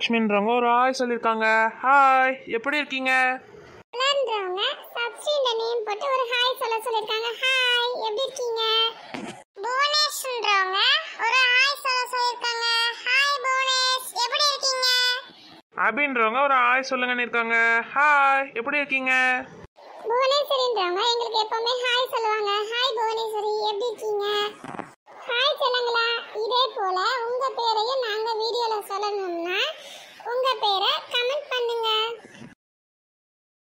கிருஷ்ணன்றவங்க ஒரு ஹாய் சொல்லிருக்காங்க ஹாய் எப்படி இருக்கீங்க வைஷாலி ஒரு ஹாய் சொல்லிருக்காங்க ஹாய் எப்படி இருக்கீங்க ஜெயலட்சுமின்றவங்க சொல்லிருக்காங்க ஹாய் எப்படி இருக்கீங்க லன்றவங்க சப்ஸ்டின் நேம் போட்டு ஒரு ஹாய் சொல்ல சொல்லிருக்காங்க ஹாய் எப்படி இருக்கீங்க அப்படின்றவங்க ஒரு ஹாய் சொல்லுங்கன்னு இருக்காங்க ஹாய் எப்படி இருக்கீங்க புவனேஸ்வரின்றவங்க எங்களுக்கு எப்பவுமே ஹாய் சொல்லுவாங்க ஹாய் புவனேஸ்வரி எப்படி இருக்கீங்க ஹாய் சொல்லுங்களா இதே போல உங்க பேரையும் நாங்க வீடியோல சொல்லணும்னா உங்க பேரை